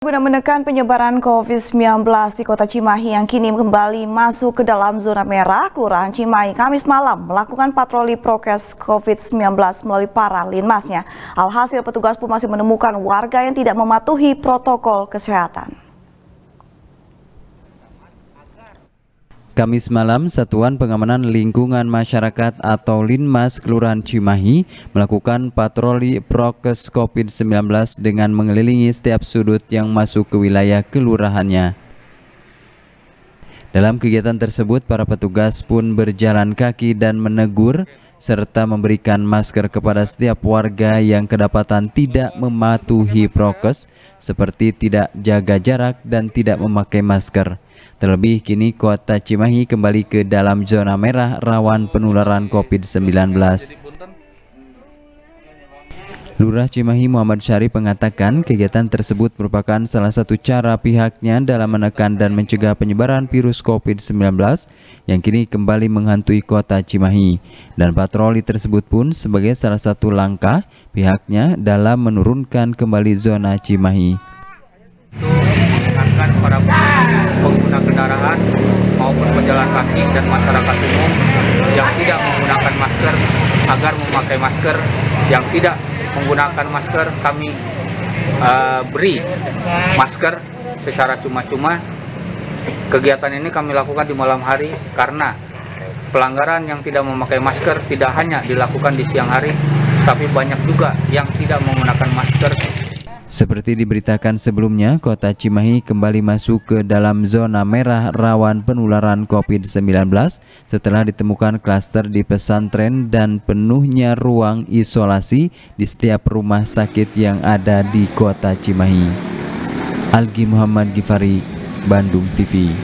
Guna menekan penyebaran COVID-19 di kota Cimahi yang kini kembali masuk ke dalam zona merah, Kelurahan Cimahi Kamis malam melakukan patroli prokes COVID-19 melalui para linmasnya. Alhasil petugas pun masih menemukan warga yang tidak mematuhi protokol kesehatan. Kamis malam, Satuan Pengamanan Lingkungan Masyarakat atau Linmas Kelurahan Cimahi melakukan patroli prokes COVID-19 dengan mengelilingi setiap sudut yang masuk ke wilayah kelurahannya. Dalam kegiatan tersebut, para petugas pun berjalan kaki dan menegur serta memberikan masker kepada setiap warga yang kedapatan tidak mematuhi prokes seperti tidak jaga jarak dan tidak memakai masker. Terlebih kini kota Cimahi kembali ke dalam zona merah rawan penularan COVID-19. Lurah Cimahi Muhammad Syarif mengatakan kegiatan tersebut merupakan salah satu cara pihaknya dalam menekan dan mencegah penyebaran virus COVID-19 yang kini kembali menghantui kota Cimahi. Dan patroli tersebut pun sebagai salah satu langkah pihaknya dalam menurunkan kembali zona Cimahi. para pengguna kendaraan maupun pejalan kaki dan masyarakat umum yang tidak menggunakan masker agar memakai masker yang tidak menggunakan masker kami uh, beri masker secara cuma-cuma kegiatan ini kami lakukan di malam hari karena pelanggaran yang tidak memakai masker tidak hanya dilakukan di siang hari tapi banyak juga yang tidak menggunakan masker seperti diberitakan sebelumnya, kota Cimahi kembali masuk ke dalam zona merah rawan penularan COVID-19 setelah ditemukan klaster di pesantren dan penuhnya ruang isolasi di setiap rumah sakit yang ada di kota Cimahi. Algi Muhammad Gifari, Bandung TV